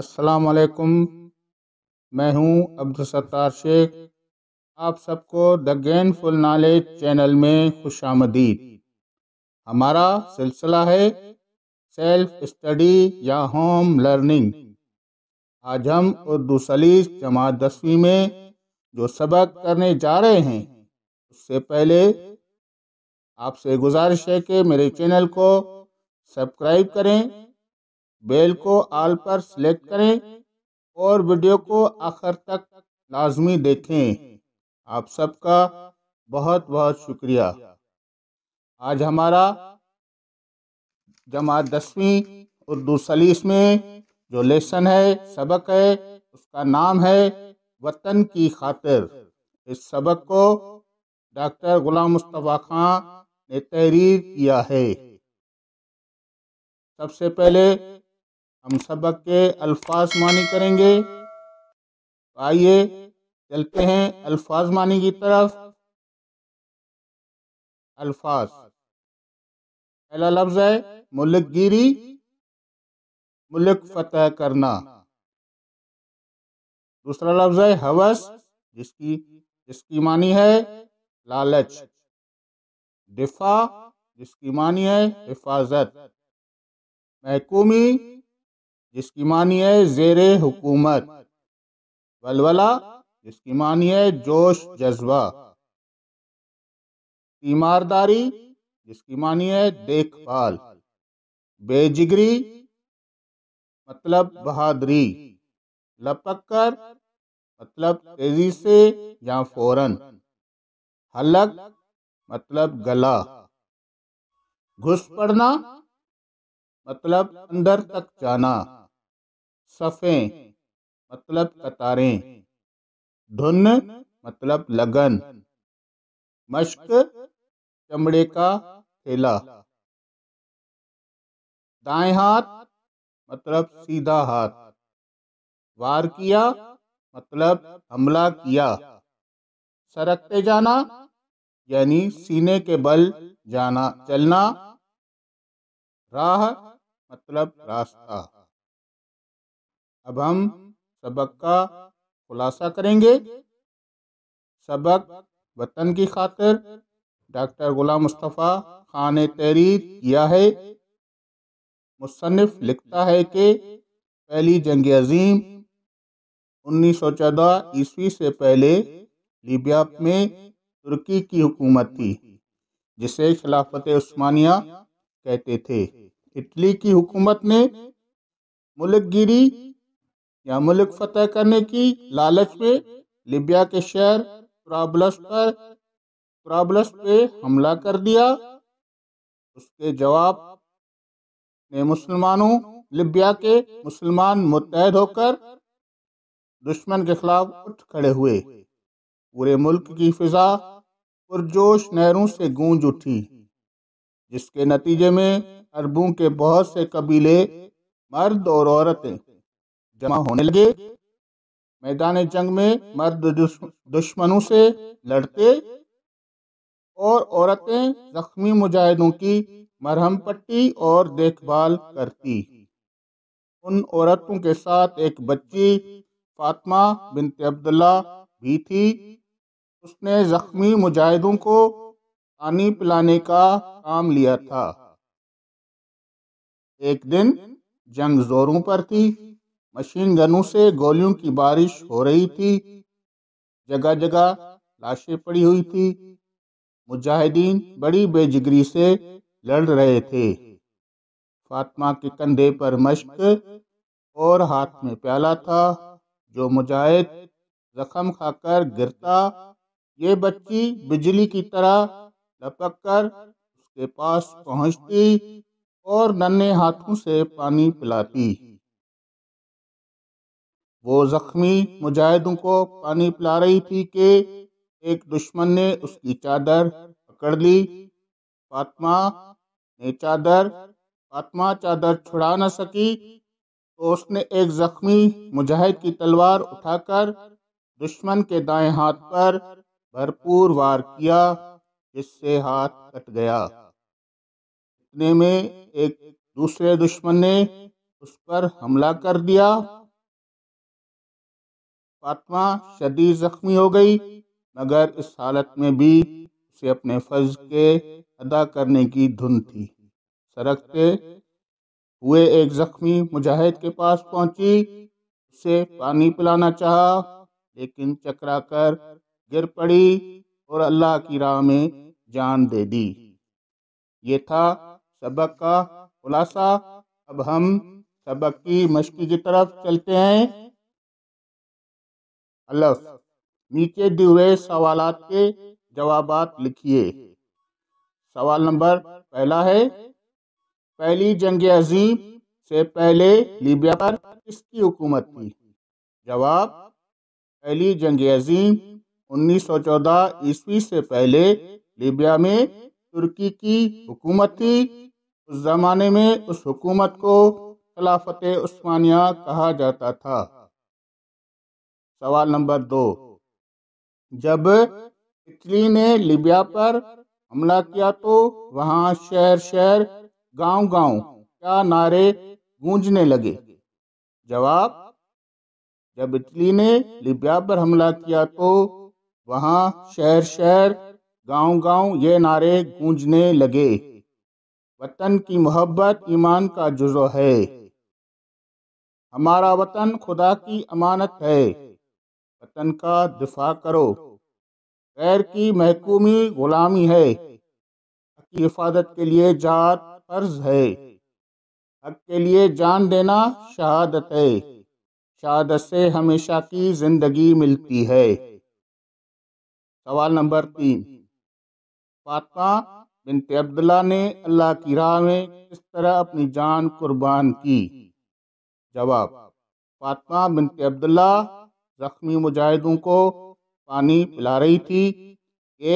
अस्सलाम वालेकुम मैं हूं अब्दुल सत्तार शेख आप सबको the gain full knowledge channel में खुश आमदीद हमारा सिलसिला है सेल्फ स्टडी या होम लर्निंग आज हम उर्दू सलीस जमात दसवीं में जो सबक करने जा रहे हैं उससे पहले आपसे गुजारिश है कि मेरे चैनल को सब्सक्राइब करें बेल को आल पर सेलेक्ट करें और वीडियो को आखिर तक लाजमी देखें आप सबका बहुत बहुत शुक्रिया आज हमारा जमात दसवीं उर्दू सलीस में जो लेसन है सबक है उसका नाम है वतन की खातिर इस सबक को डॉक्टर गुलाम मुस्तफ़ा खां ने तहरीर किया है सबसे पहले हम सबक के अल्फाज मानी करेंगे तो आइए चलते हैं अल्फाज मानी की तरफ अल्फाज पहला लफ्ज है मुल्क गिरी मुल्क फतेह करना दूसरा लफ्ज है हवस जिसकी जिसकी मानी है लालच दिफा जिसकी मानी है हिफाजत महकूमी जिसकी मानी है जेर हुकूमत वलवला जिसकी मानी है जोश जज्बा तीमारदारी जिसकी मानी है देखभाल बेजिगरी मतलब बहादुरी लपक कर मतलब तेजी से या फौरन हलक मतलब गला घुस पड़ना मतलब अंदर तक जाना सफ़ें मतलब कतारें धुन मतलब लगन मश्क चमड़े का थैला दाएं हाथ मतलब सीधा हाथ वार किया मतलब हमला किया सरकते जाना यानी सीने के बल जाना चलना राह मतलब रास्ता अब हम सबक का खुलासा करेंगे सबक वतन की खातर डॉक्टर गुलाम मुस्तफ़ा खान ने तहरीर किया है मुसनफ़ लिखता है कि पहली जंग अजीम उन्नीस सौ चौदह ईस्वी से पहले लीबिया में तुर्की की हुकूमत थी जिसे खिलाफत उस्मानिया कहते थे इटली की हुकूमत ने मुल्कगिरी या मुल्क फतेह करने की लालच में लिबिया के शहर प्राबलस पर प्राबलस पे हमला कर दिया उसके जवाब में मुसलमानों लिबिया के मुसलमान मुतहद होकर दुश्मन के खिलाफ उठ खड़े हुए पूरे मुल्क की फिजा पुरजोश नहरों से गूंज उठी जिसके नतीजे में अरबों के बहुत से कबीले मर्द और औरतें जमा होने लगे मैदान जंग में मर्द दुश्मनों से लड़ते और औरतें जख्मी मुजाहिदों की मरहम पट्टी और देखभाल करती उन औरतों के साथ एक बच्ची फातमा बिनत अब्दुल्ला भी थी उसने जख्मी मुजाहिदों को पानी पिलाने का काम लिया था एक दिन जंग जोरों पर थी मशीन गनों से गोलियों की बारिश हो रही थी जगह जगह लाशें पड़ी हुई थी मुजाहिदीन बड़ी बेजिगरी से लड़ रहे थे फातमा के कंधे पर मश्क और हाथ में प्याला था जो मुजाहिद जख्म खाकर गिरता ये बच्ची बिजली की तरह लपक कर उसके पास पहुंचती और नन्हे हाथों से पानी पिलाती वो जख्मी मुजाहिदों को पानी पिला रही थी कि एक दुश्मन ने उसकी चादर पकड़ ली फातमा ने चादर फातमा चादर छुड़ा न सकी तो उसने एक जख्मी मुजाहिद की तलवार उठाकर दुश्मन के दाएं हाथ पर भरपूर वार किया जिससे हाथ कट गया इतने में एक दूसरे दुश्मन ने उस पर हमला कर दिया फातमा शदीद ज़ख्मी हो गई मगर इस हालत में भी उसे अपने फ़र्ज के अदा करने की धुन थी सरकते हुए एक ज़ख्मी मुजाहिद के पास पहुंची उसे पानी पिलाना चाहा लेकिन चकरा कर गिर पड़ी और अल्लाह की राह में जान दे दी ये था सबक का खुलासा अब हम सबक की मशक़ी की तरफ चलते हैं हलफ नीचे दिए हुए सवाल के जवाब लिखिए सवाल नंबर पहला है पहली जंग अजीम से पहले लीबिया पर किसकी हुकूमत थी जवाब पहली जंग अजीम 1914 ईस्वी से पहले लीबिया में तुर्की की हुकूमत थी उस जमाने में उस हुकूमत को खिलाफत उस्मानिया कहा जाता था सवाल नंबर दो जब इटली ने लीबिया पर हमला किया तो वहां शहर शहर गांव गांव क्या नारे गूंजने लगे जवाब जब इटली ने लीबिया पर हमला किया तो वहां शहर शहर गांव गांव ये नारे गूंजने लगे वतन की मोहब्बत ईमान का जुजो है हमारा वतन खुदा की अमानत है वतन का दिफा करो गैर की महकूमी गुलामी है की हिफाजत के लिए जात फर्ज है हक के लिए जान देना शहादत है शहादत से हमेशा की जिंदगी मिलती है सवाल नंबर तीन फातमा बिनते अब्दुल्ला ने अल्लाह की राह में किस तरह अपनी जान कुर्बान की जवाब फातमा बिनते अब्दुल्ला जख्मी मुजाहिदों को पानी पिला रही थी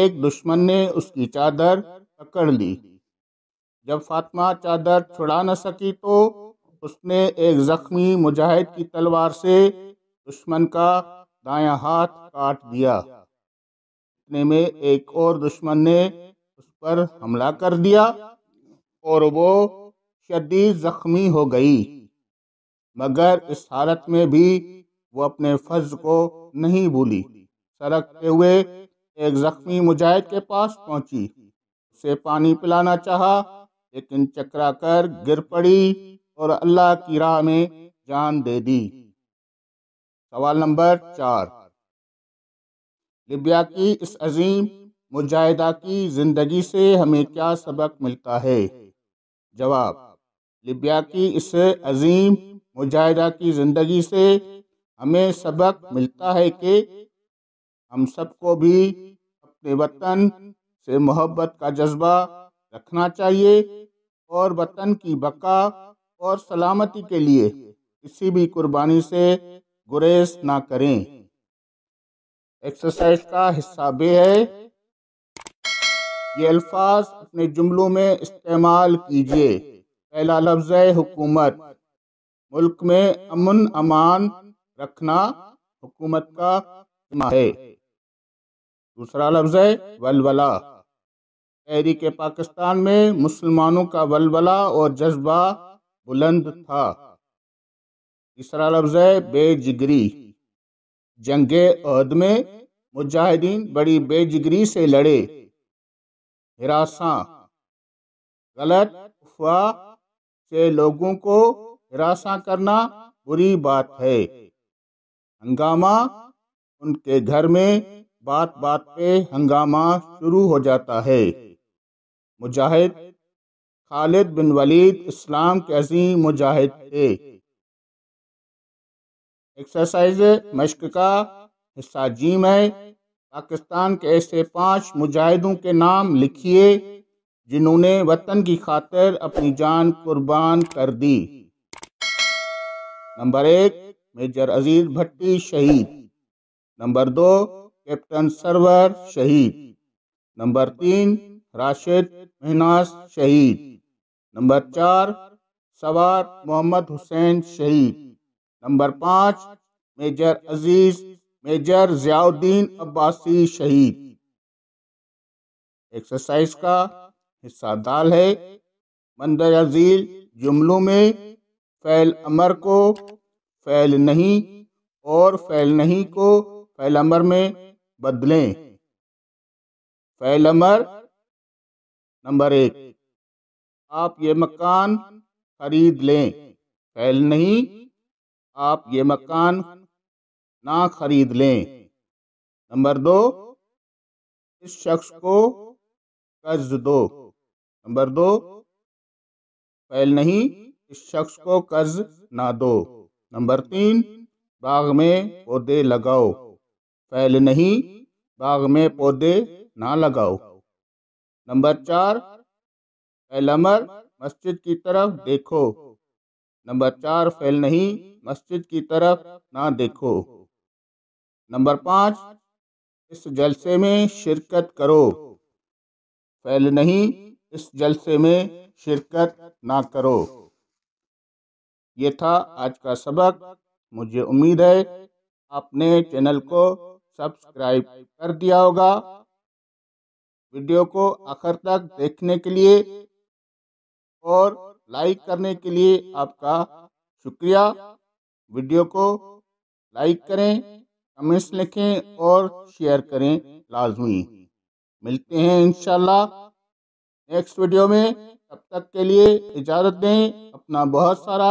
एक दुश्मन ने उसकी चादर पकड़ ली जब फातिमा चादर छुड़ा न सकी तो उसने एक जख्मी मुजाहिद की तलवार से दुश्मन का दायां हाथ काट दिया इतने में एक और दुश्मन ने उस पर हमला कर दिया और वो शदीद जख्मी हो गई मगर इस हालत में भी वो अपने फर्ज को नहीं भूली सड़कते हुए एक जख्मी मुजाहिद के पास पहुंची उसे पानी पिलाना चाहा लेकिन चकरा कर गिर पड़ी और अल्लाह की राह में जान दे दी सवाल नंबर चार लिबिया की इस अजीम मुजाहिदा की ज़िंदगी से हमें क्या सबक मिलता है जवाब लिबिया की इस अजीम मुजाहिदा की ज़िंदगी से हमें सबक मिलता है कि हम सबको भी अपने वतन से मोहब्बत का जज्बा रखना चाहिए और वतन की बका और सलामती के लिए किसी भी कुर्बानी से गुरेज ना करें एक्सरसाइज का हिस्सा भी है ये अल्फाज अपने जुमलों में इस्तेमाल कीजिए पहला लफ्ज़ है हुकूमत मुल्क में अमन अमान रखना हुकूमत का है दूसरा लफ्ज़ है वलवला तहरीक पाकिस्तान में मुसलमानों का वलवला और जज्बा बुलंद था तीसरा लफ्ज़ है बेजिगरी जंग अहद में मुजाहिदीन बड़ी बेजिगरी से लड़े हिरासा गलत अफवाह से लोगों को हिरासा करना बुरी बात है हंगामा उनके घर में बात बात पे हंगामा शुरू हो जाता है मुजाहिद खालिद बिन वलीद इस्लाम के अजीम मुजाहिद थे एक्सरसाइज मश्क का हिस्सा जीम है पाकिस्तान के ऐसे पांच मुजाहिदों के नाम लिखिए जिन्होंने वतन की खातर अपनी जान कुर्बान कर दी नंबर एक मेजर अजीज भट्टी शहीद नंबर दो कैप्टन सरवर शहीद नंबर तीन राशिद महनास शहीद नंबर चार सवार मोहम्मद हुसैन शहीद नंबर पाँच मेजर अजीज मेजर जियाउद्दीन अब्बासी शहीद एक्सरसाइज का हिस्सा दाल है मंदर अजील जुमलों में फैल अमर को फ़ैल नहीं और फ़ैल नहीं को फ़ैल अमर में बदलें फ़ैल अमर नंबर एक आप ये मकान खरीद लें फ़ैल नहीं आप ये मकान ना खरीद लें नंबर दो इस शख्स को कर्ज दो नंबर दो फ़ैल नहीं इस शख्स को कर्ज ना दो नंबर तीन बाग में पौधे लगाओ फैल नहीं बाग में पौधे ना लगाओ नंबर चार फैलमर मस्जिद की तरफ देखो नंबर चार फैल नहीं मस्जिद की तरफ ना देखो नंबर पाँच इस जलसे में शिरकत करो फैल नहीं इस जलसे में शिरकत ना करो ये था आज का सबक मुझे उम्मीद है आपने चैनल को सब्सक्राइब कर दिया होगा वीडियो को आखिर तक देखने के लिए और लाइक करने के लिए आपका शुक्रिया वीडियो को लाइक करें कमेंट्स लिखें और शेयर करें लाजमी मिलते हैं इंशाल्लाह नेक्स्ट वीडियो में तब तक के लिए इजाज़त दें अपना बहुत सारा